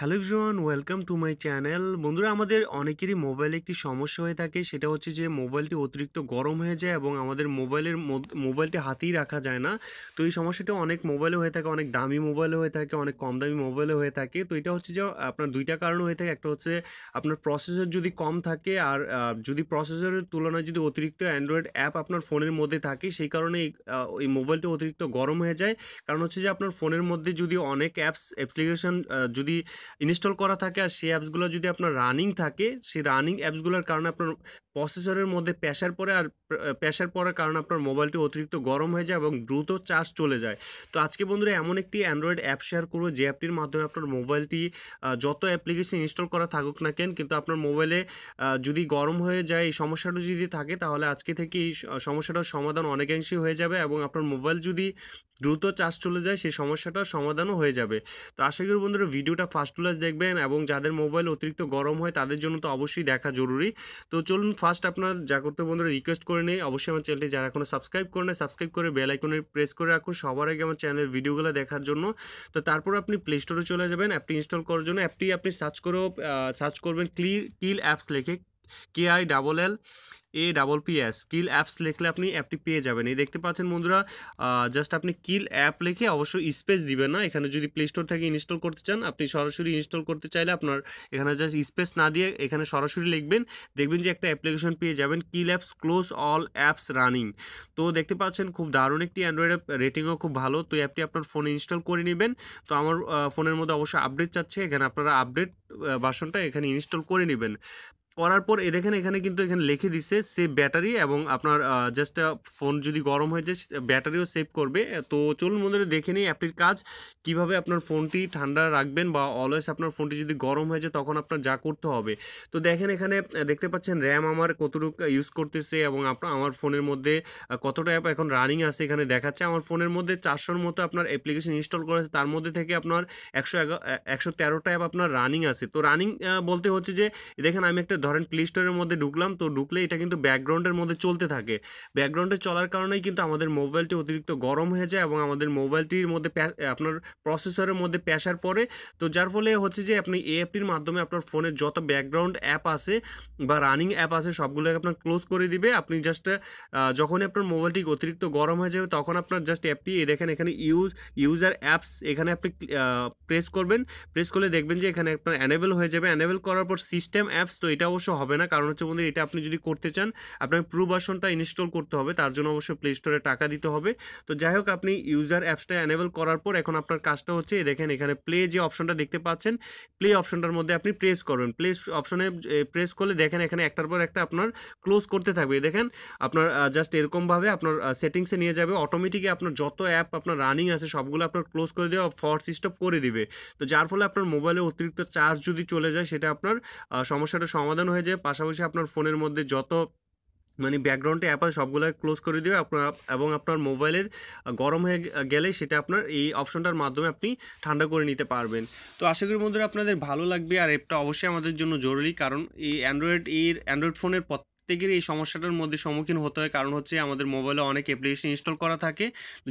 hello everyone welcome to my channel বন্ধুরা আমাদের অনেকেরই মোবাইলে একটি সমস্যা হয়ে থাকে সেটা হচ্ছে যে মোবাইলটি অতিরিক্ত গরম হয়ে যায় এবং আমাদের মোবাইলের মোবাইলটি হাতেই রাখা যায় না তো এই সমস্যাটা অনেক মোবাইলে হয়ে থাকে অনেক দামি মোবাইলে হয়ে থাকে অনেক কম দামি মোবাইলে হয়ে থাকে তো এটা হচ্ছে যে আপনার দুইটা কারণ হয়ে থাকে একটা হচ্ছে আপনার প্রসেসর যদি কম থাকে আর যদি প্রসেসরের তুলনায় যদি অতিরিক্ত অ্যান্ড্রয়েড অ্যাপ আপনার ফোনের মধ্যে থাকে সেই কারণে এই মোবাইলটি অতিরিক্ত গরম হয়ে যায় কারণ হচ্ছে যে আপনার ফোনের মধ্যে যদি অনেক অ্যাপস অ্যাপ্লিকেশন যদি ইনস্টল করা থাকে আর সেই অ্যাপসগুলো যদি আপনার রানিং থাকে সেই রানিং অ্যাপসগুলোর কারণে আপনার প্রসেসরের মধ্যে প্রেশার পরে আর প্রেশার পরার কারণে আপনার মোবাইলটি অতিরিক্ত গরম হয়ে যায় এবং দ্রুত চার্জ চলে যায় তো আজকে বন্ধুরা এমন একটি অ্যান্ড্রয়েড অ্যাপ শেয়ার করবো যে অ্যাপটির মাধ্যমে আপনার মোবাইলটি যত অ্যাপ্লিকেশন ইনস্টল করা থাকুক না কেন কিন্তু আপনার মোবাইলে যদি গরম হয়ে যায় এই সমস্যাটা যদি থাকে তাহলে আজকে থেকে এই সমস্যাটার সমাধান অনেকাংশই হয়ে যাবে এবং আপনার মোবাইল যদি দ্রুত চার্জ চলে যায় সেই সমস্যাটার সমাধানও হয়ে যাবে তো আশা করি বন্ধুরা ভিডিওটা ফার্স্ট প্লাস দেখবেন এবং যাদের মোবাইল অতিরিক্ত গরম হয় তাদের জন্য তো অবশ্যই দেখা জরুরি তো চলুন ফার্স্ট আপনার যা করতে বন্ধুরা রিকোয়েস্ট করে নিই অবশ্যই আমার চ্যানেলটি যারা এখনো সাবস্ক্রাইব করে নেয় সাবস্ক্রাইব করে বেল আইকনে প্রেস করে রাখুন সবার আগে আমার চ্যানেলের ভিডিওগুলো দেখার জন্য তো তারপর আপনি প্লে স্টোরে চলে যাবেন অ্যাপটি ইনস্টল করার জন্য অ্যাপটি আপনি সার্চ করেও সার্চ করবেন ক্লি কিল অ্যাপস লেখে K I double L A double P S kill apps লিখলে আপনি অ্যাপটি পেয়ে যাবেন এই দেখতে পাচ্ছেন বন্ধুরা জাস্ট আপনি কিল অ্যাপ লিখে অবশ্যই স্পেস দিবেন না এখানে যদি প্লে স্টোর থেকে ইনস্টল করতে চান আপনি সরাসরি ইনস্টল করতে চাইলে আপনার এখানে জাস্ট স্পেস না দিয়ে এখানে সরাসরি লিখবেন দেখবেন যে একটা অ্যাপ্লিকেশন পেয়ে যাবেন kill apps close all apps running তো দেখতে পাচ্ছেন খুব দারুণ একটি অ্যান্ড্রয়েড রেটিংও খুব ভালো তো অ্যাপটি আপনার ফোনে ইনস্টল করে নেবেন তো আমার ফোনের মধ্যে অবশ্যই আপডেট চাচ্ছে এখানে আপনারা আপডেট বাসনটা এখানে ইনস্টল করে নেবেন করার পর এ দেখেন এখানে কিন্তু এখানে লিখে দিছে সেভ ব্যাটারি এবং আপনার জাস্ট ফোন যদি গরম হয়ে যায় ব্যাটারিও সেভ করবে তো চলুন বন্ধুরা দেখে নিই অ্যাপটির কাজ কিভাবে আপনার ফোনটি ঠান্ডা রাখবেন বা অলওয়েজ আপনার ফোনটি যদি গরম হয়ে যায় তখন আপনার যা করতে হবে তো দেখেন এখানে দেখতে পাচ্ছেন র্যাম আমার কতটুকু ইউজ করতেছে এবং আপনার আমার ফোনের মধ্যে কতটা অ্যাপ এখন রানিং আছে এখানে দেখাচ্ছে আমার ফোনের মধ্যে চারশোর মতো আপনার অ্যাপ্লিকেশন ইনস্টল করেছে তার মধ্যে থেকে আপনার একশো একশো তেরোটা অ্যাপ আপনার রানিং আছে তো রানিং বলতে হচ্ছে যে দেখেন আমি একটা ধরেন প্লে স্টোরের মধ্যে ঢুকলাম তো ঢুকলে এটা কিন্তু ব্যাকগ্রাউন্ডের মধ্যে চলতে থাকে ব্যাকগ্রাউন্ডে চলার কারণেই কিন্তু আমাদের মোবাইলটি অতিরিক্ত গরম হয়ে যায় এবং আমাদের মোবাইলটির মধ্যে আপনার প্রসেসরের মধ্যে প্যাসার পড়ে তো যার ফলে হচ্ছে যে আপনি এএপটির মাধ্যমে আপনার ফোনের যত ব্যাকগ্রাউন্ড অ্যাপ আছে বা রানিং অ্যাপ আছে সবগুলোকে আপনার ক্লোজ করে দিবে আপনি জাস্ট যখনই আপনার মোবাইলটি অতিরিক্ত গরম হয়ে যাবে তখন আপনার জাস্ট অ্যাপটি দেখেন এখানে ইউজ ইউজার অ্যাপস এখানে আপনি প্রেস করবেন প্রেস করলে দেখবেন যে এখানে আপনার অ্যানেবেল হয়ে যাবে অ্যানেবেল করার পর সিস্টেম অ্যাপস তো এটাও অবশ্য হবে না কারণ হচ্ছে বন্ধুরা এটা আপনি যদি করতে চান আপনাকে প্রু ভার্সনটা ইনস্টল করতে হবে তার জন্য অবশ্যই প্লে স্টোরে টাকা দিতে হবে তো যাই হোক আপনি ইউজার অ্যাপসটা অ্যানেবল করার পর এখন আপনার কাজটা হচ্ছে দেখেন এখানে প্লে যে অপশনটা দেখতে পাচ্ছেন প্লে অপশনটার মধ্যে আপনি প্রেস করবেন প্লে অপশনে প্রেস করলে দেখেন এখানে একটার পর একটা আপনার ক্লোজ করতে থাকবে দেখেন আপনার জাস্ট এরকমভাবে আপনার সেটিংসে নিয়ে যাবে অটোমেটিকই আপনার যত অ্যাপ আপনার রানিং আছে সবগুলো আপনার ক্লোজ করে দেওয়া ফর্স স্টপ করে দিবে তো যার ফলে আপনার মোবাইলে অতিরিক্ত চার্জ যদি চলে যায় সেটা আপনার সমস্যাটা সমাধান সাবধান হয়ে যায় পাশাপাশি আপনার ফোনের মধ্যে যত মানে ব্যাকগ্রাউন্ডে অ্যাপ আছে সবগুলো ক্লোজ করে দিবে আপনার এবং আপনার মোবাইলের গরম হয়ে গেলে সেটা আপনার এই অপশনটার মাধ্যমে আপনি ঠান্ডা করে নিতে পারবেন তো আশা করি মধ্যে আপনাদের ভালো লাগবে আর অ্যাপটা অবশ্যই আমাদের জন্য জরুরি কারণ এই অ্যান্ড্রয়েড এর অ্যান্ড্রয়েড ফোনের প্রত্যেকের এই সমস্যাটার মধ্যে সম্মুখীন হতে হয় কারণ হচ্ছে আমাদের মোবাইলে অনেক অ্যাপ্লিকেশন ইনস্টল করা থাকে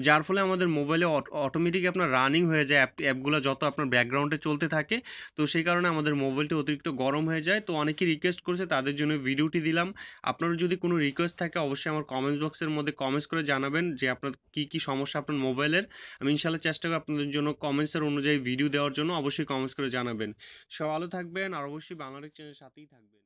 যার ফলে আমাদের মোবাইলে অটোমেটিক আপনার রানিং হয়ে যায় অ্যাপ অ্যাপগুলো যত আপনার ব্যাকগ্রাউন্ডে চলতে থাকে তো সেই কারণে আমাদের মোবাইলটি অতিরিক্ত গরম হয়ে যায় তো অনেকেই রিকোয়েস্ট করেছে তাদের জন্য ভিডিওটি দিলাম আপনার যদি কোনো রিকোয়েস্ট থাকে অবশ্যই আমার কমেন্টস বক্সের মধ্যে কমেন্টস করে জানাবেন যে আপনার কী কী সমস্যা আপনার মোবাইলের আমি ইনশাল্লাহ চেষ্টা করি আপনাদের জন্য কমেন্টসের অনুযায়ী ভিডিও দেওয়ার জন্য অবশ্যই কমেন্টস করে জানাবেন সব ভালো থাকবেন আর অবশ্যই বাংলার চ্যানেলের সাথেই থাকবেন